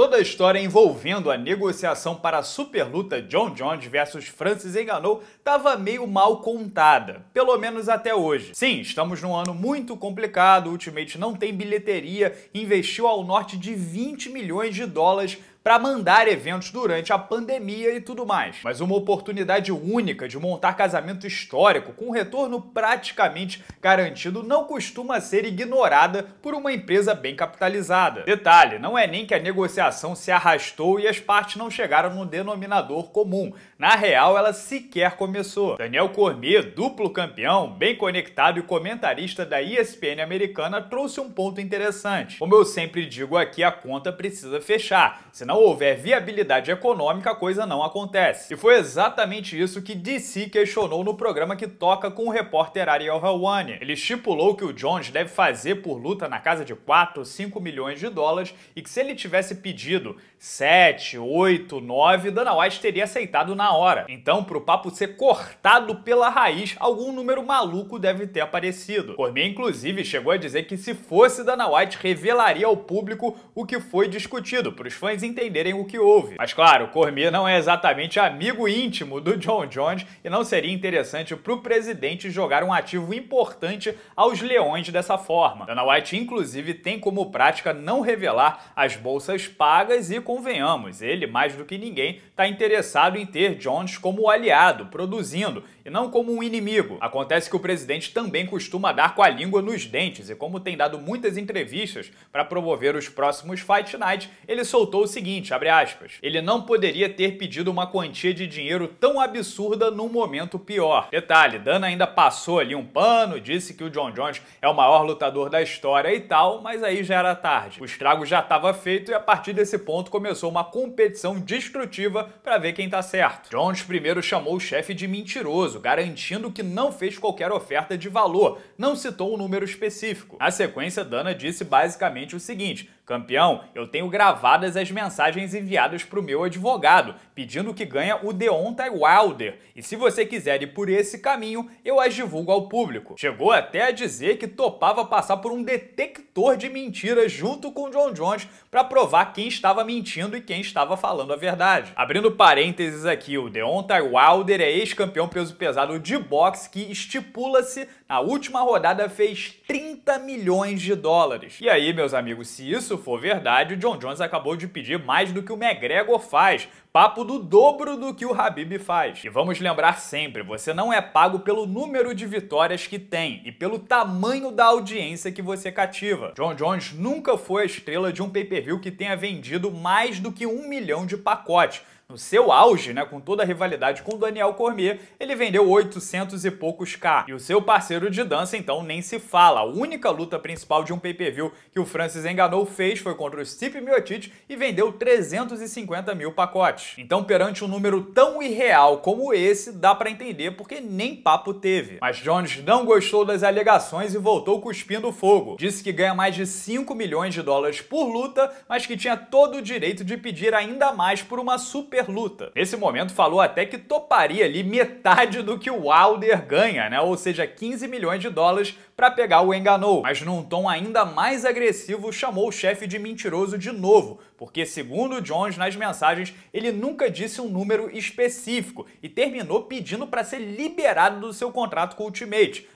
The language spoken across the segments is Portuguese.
todo a história envolvendo a negociação para a superluta John Jones versus Francis Enganou estava meio mal contada, pelo menos até hoje. Sim, estamos num ano muito complicado, o Ultimate não tem bilheteria, investiu ao norte de 20 milhões de dólares para mandar eventos durante a pandemia e tudo mais. Mas uma oportunidade única de montar casamento histórico com retorno praticamente garantido não costuma ser ignorada por uma empresa bem capitalizada. Detalhe, não é nem que a negociação então se arrastou e as partes não chegaram no denominador comum. Na real, ela sequer começou. Daniel Cormier, duplo campeão, bem conectado e comentarista da ESPN americana, trouxe um ponto interessante. Como eu sempre digo aqui, a conta precisa fechar. Se não houver viabilidade econômica, a coisa não acontece. E foi exatamente isso que DC questionou no programa que toca com o repórter Ariel Helwani. Ele estipulou que o Jones deve fazer por luta na casa de 4 ou 5 milhões de dólares e que se ele tivesse pedido pedido. 7, 8, 9, Dana White teria aceitado na hora. Então, para o papo ser cortado pela raiz, algum número maluco deve ter aparecido. Cormier, inclusive, chegou a dizer que se fosse Dana White, revelaria ao público o que foi discutido, para os fãs entenderem o que houve. Mas claro, Cormier não é exatamente amigo íntimo do John Jones e não seria interessante para o presidente jogar um ativo importante aos leões dessa forma. Dana White, inclusive, tem como prática não revelar as bolsas pagas vagas e, convenhamos, ele mais do que ninguém está interessado em ter Jones como aliado, produzindo e não como um inimigo. Acontece que o presidente também costuma dar com a língua nos dentes, e como tem dado muitas entrevistas para promover os próximos Fight Night, ele soltou o seguinte, abre aspas, ele não poderia ter pedido uma quantia de dinheiro tão absurda num momento pior. Detalhe, Dana ainda passou ali um pano, disse que o John Jones é o maior lutador da história e tal, mas aí já era tarde. O estrago já estava feito e a partir desse ponto começou uma competição destrutiva para ver quem tá certo. Jones primeiro chamou o chefe de mentiroso, garantindo que não fez qualquer oferta de valor, não citou um número específico. Na sequência, Dana disse basicamente o seguinte: Campeão, eu tenho gravadas as mensagens enviadas para o meu advogado, pedindo que ganha o Deontay Wilder. E se você quiser ir por esse caminho, eu as divulgo ao público. Chegou até a dizer que topava passar por um detector de mentiras junto com John Jones para provar quem estava mentindo e quem estava falando a verdade. Abrindo parênteses aqui, o Deontay Wilder é ex-campeão peso pesado de boxe que estipula-se na última rodada fez 30 milhões de dólares. E aí, meus amigos, se isso for verdade, o John Jones acabou de pedir mais do que o McGregor faz, papo do dobro do que o Habib faz. E vamos lembrar sempre, você não é pago pelo número de vitórias que tem e pelo tamanho da audiência que você cativa. John Jones nunca foi a estrela de um pay-per-view que tenha vendido mais do que um milhão de pacotes no seu auge, né, com toda a rivalidade com o Daniel Cormier, ele vendeu 800 e poucos K. E o seu parceiro de dança, então, nem se fala. A única luta principal de um pay-per-view que o Francis enganou fez foi contra o Stipe Miocic e vendeu 350 mil pacotes. Então, perante um número tão irreal como esse, dá para entender porque nem papo teve. Mas Jones não gostou das alegações e voltou cuspindo fogo. Disse que ganha mais de 5 milhões de dólares por luta, mas que tinha todo o direito de pedir ainda mais por uma super Wilder luta. Nesse momento falou até que toparia ali metade do que o Wilder ganha, né? Ou seja, 15 milhões de dólares para pegar o Enganou. Mas num tom ainda mais agressivo, chamou o chefe de mentiroso de novo, porque, segundo Jones nas mensagens, ele nunca disse um número específico e terminou pedindo para ser liberado do seu contrato com o Ultimate.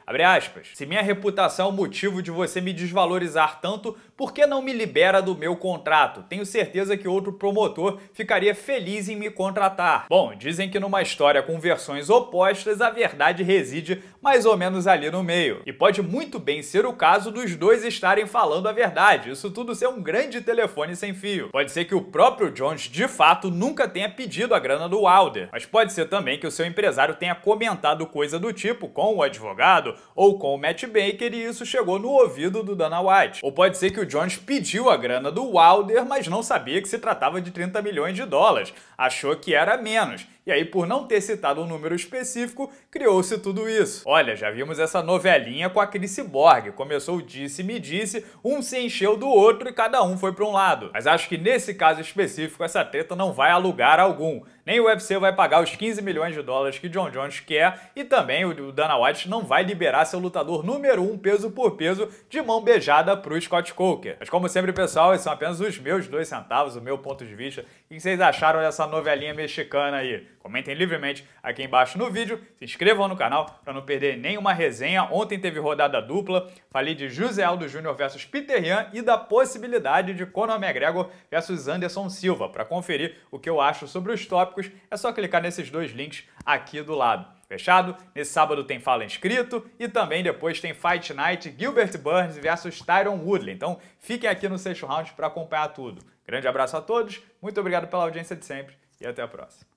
Se minha reputação é o motivo de você me desvalorizar tanto, por que não me libera do meu contrato? Tenho certeza que outro promotor ficaria feliz em me contratar. Bom, dizem que numa história com versões opostas, a verdade reside mais ou menos ali no meio. E pode muito bem ser o caso dos dois estarem falando a verdade, isso tudo ser um grande telefone sem fio. Pode ser que o próprio Jones, de fato, nunca tenha pedido a grana do Wilder, mas pode ser também que o seu empresário tenha comentado coisa do tipo com o advogado ou com o Matt Baker e isso chegou no ouvido do Dana White. Ou pode ser que o Jones pediu a grana do Wilder, mas não sabia que se tratava de 30 milhões de dólares, achou que era menos e aí, por não ter citado um número específico, criou-se tudo isso. Olha, já vimos essa novelinha com a Cris Borg. Começou o disse-me disse, um se encheu do outro e cada um foi para um lado. Mas acho que nesse caso específico, essa treta não vai a lugar algum. Nem o UFC vai pagar os 15 milhões de dólares que John Jones quer e também o Dana White não vai liberar seu lutador número um peso por peso de mão beijada pro Scott Coker. Mas como sempre, pessoal, esses são apenas os meus dois centavos, o meu ponto de vista. O que vocês acharam dessa novelinha mexicana aí? Comentem livremente aqui embaixo no vídeo, se inscrevam no canal para não perder nenhuma resenha. Ontem teve rodada dupla, falei de José Aldo Júnior versus Peter Yan e da possibilidade de Conor McGregor versus Anderson Silva. Para conferir o que eu acho sobre os tópicos, é só clicar nesses dois links aqui do lado. Fechado? Nesse sábado tem Fala Inscrito e também depois tem Fight Night Gilbert Burns versus Tyron Woodley. Então fiquem aqui no sexto round para acompanhar tudo. Grande abraço a todos, muito obrigado pela audiência de sempre e até a próxima.